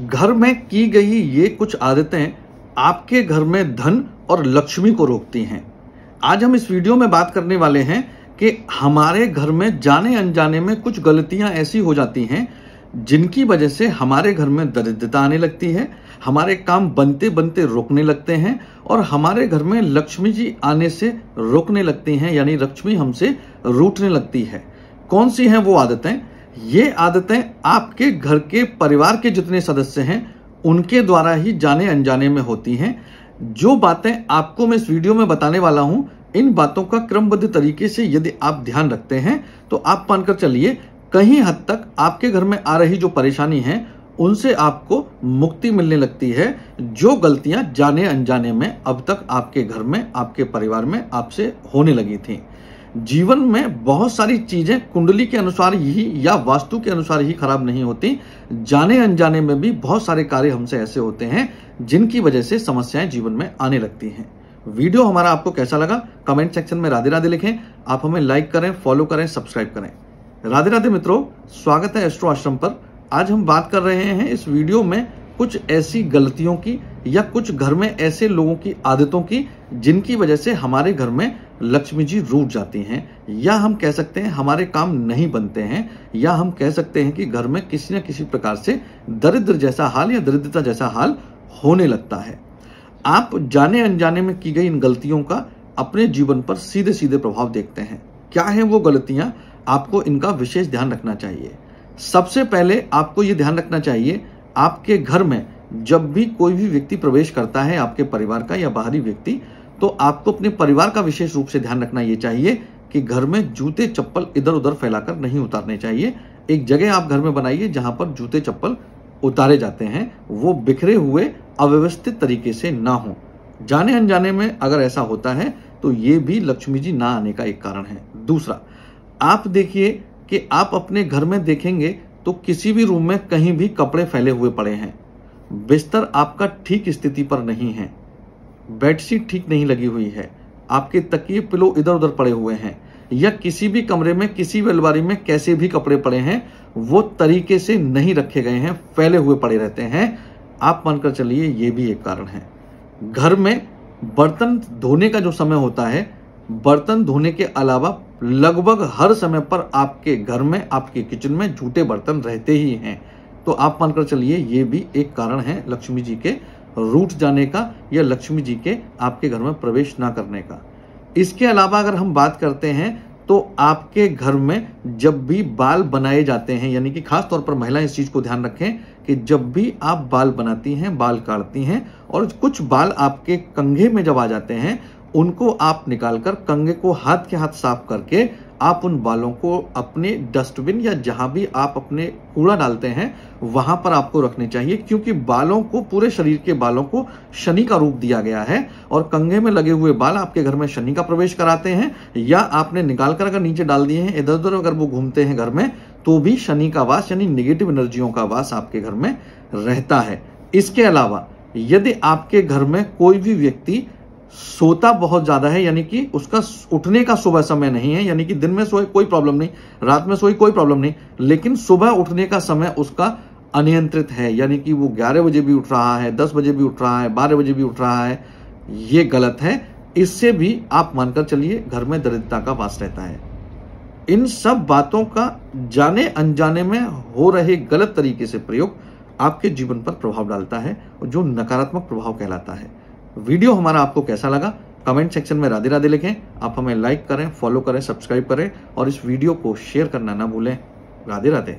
घर में की गई ये कुछ आदतें आपके घर में धन और लक्ष्मी को रोकती हैं आज हम इस वीडियो में बात करने वाले हैं कि हमारे घर में जाने अनजाने में कुछ गलतियां ऐसी हो जाती हैं जिनकी वजह से हमारे घर में दरिद्रता आने लगती है हमारे काम बनते बनते रोकने लगते हैं और हमारे घर में लक्ष्मी जी आने से रोकने लगती हैं यानी लक्ष्मी हमसे रूठने लगती है कौन सी हैं वो आदतें ये आदतें आपके घर के परिवार के जितने सदस्य हैं उनके द्वारा ही जाने अनजाने में होती हैं जो बातें आपको मैं इस वीडियो में बताने वाला हूं इन बातों का क्रमबद्ध तरीके से यदि आप ध्यान रखते हैं तो आप मानकर चलिए कहीं हद तक आपके घर में आ रही जो परेशानी है उनसे आपको मुक्ति मिलने लगती है जो गलतियां जाने अनजाने में अब तक आपके घर में आपके परिवार में आपसे होने लगी थी जीवन में बहुत सारी चीजें कुंडली के अनुसार ही या वास्तु के अनुसार ही खराब नहीं होती जाने अनजाने में भी बहुत सारे कार्य हमसे ऐसे होते हैं जिनकी वजह से समस्याएं जीवन में आने लगती हैं वीडियो हमारा आपको कैसा लगा कमेंट सेक्शन में राधे राधे लिखें आप हमें लाइक करें फॉलो करें सब्सक्राइब करें राधे राधे मित्रों स्वागत है एस्ट्रो आश्रम पर आज हम बात कर रहे हैं इस वीडियो में कुछ ऐसी गलतियों की या कुछ घर में ऐसे लोगों की आदतों की जिनकी वजह से हमारे घर में लक्ष्मी जी रूट जाती हैं या हम कह सकते हैं हमारे काम नहीं बनते हैं या हम कह सकते हैं कि घर में किसी न किसी प्रकार से दरिद्र जैसा हाल या दरिद्रता जैसा हाल होने लगता है आप जाने अनजाने में की गई इन गलतियों का अपने जीवन पर सीधे सीधे प्रभाव देखते हैं क्या है वो गलतियां आपको इनका विशेष ध्यान रखना चाहिए सबसे पहले आपको ये ध्यान रखना चाहिए आपके घर में जब भी कोई भी व्यक्ति प्रवेश करता है आपके परिवार का या बाहरी व्यक्ति तो आपको अपने परिवार का विशेष रूप से ध्यान रखना ये चाहिए कि घर में जूते चप्पल इधर उधर फैलाकर नहीं उतारने चाहिए एक जगह आप घर में बनाइए जहां पर जूते चप्पल उतारे जाते हैं वो बिखरे हुए अव्यवस्थित तरीके से ना हो जाने अनजाने में अगर ऐसा होता है तो ये भी लक्ष्मी जी ना आने का एक कारण है दूसरा आप देखिए कि आप अपने घर में देखेंगे तो किसी भी रूम में कहीं भी कपड़े फैले हुए पड़े हैं बिस्तर आपका ठीक स्थिति पर नहीं है बेडशीट ठीक नहीं लगी हुई है आपके तकिए पिलो इधर उधर पड़े हुए हैं या किसी भी कमरे में किसी भी अलमारी में कैसे भी कपड़े पड़े हैं वो तरीके से नहीं रखे गए हैं फैले हुए पड़े रहते हैं आप मानकर चलिए ये भी एक कारण है घर में बर्तन धोने का जो समय होता है बर्तन धोने के अलावा लगभग हर समय पर आपके घर में आपके किचन में झूठे बर्तन रहते ही हैं तो आप मानकर चलिए ये भी एक कारण है लक्ष्मी जी के रूठ जाने का या लक्ष्मी जी के आपके घर में प्रवेश ना करने का इसके अलावा अगर हम बात करते हैं तो आपके घर में जब भी बाल बनाए जाते हैं यानी कि खास तौर पर महिलाएं इस चीज को ध्यान रखें कि जब भी आप बाल बनाती हैं बाल काटती हैं और कुछ बाल आपके कंघे में जब आ जाते हैं उनको आप निकालकर कंघे को हाथ के हाथ साफ करके आप उन बालों को अपने डस्टबिन या जहां भी आप अपने कूड़ा डालते हैं वहां पर आपको रखने चाहिए क्योंकि बालों को पूरे शरीर के बालों को शनि का रूप दिया गया है और कंघे में लगे हुए बाल आपके घर में शनि का प्रवेश कराते हैं या आपने निकाल कर अगर नीचे डाल दिए हैं इधर उधर अगर वो घूमते हैं घर में तो भी शनि का वास यानी निगेटिव एनर्जियों का वास आपके घर में रहता है इसके अलावा यदि आपके घर में कोई भी व्यक्ति सोता बहुत ज़्यादा है यानी कि उसका उठने का सुबह समय नहीं है यानी कि दिन में सोए कोई प्रॉब्लम नहीं रात में सोई कोई प्रॉब्लम नहीं लेकिन सुबह उठने का समय उसका अनियंत्रित है यानी कि वो ग्यारह बजे भी उठ रहा है दस बजे भी उठ रहा है बारह बजे भी उठ रहा है ये गलत है इससे भी आप मानकर चलिए घर में दरिद्रता का वास रहता है इन सब बातों का जाने अनजाने में हो रहे गलत तरीके से प्रयोग आपके जीवन पर प्रभाव डालता है जो नकारात्मक प्रभाव कहलाता है वीडियो हमारा आपको कैसा लगा कमेंट सेक्शन में राधे राधे लिखें आप हमें लाइक करें फॉलो करें सब्सक्राइब करें और इस वीडियो को शेयर करना ना भूलें राधे राधे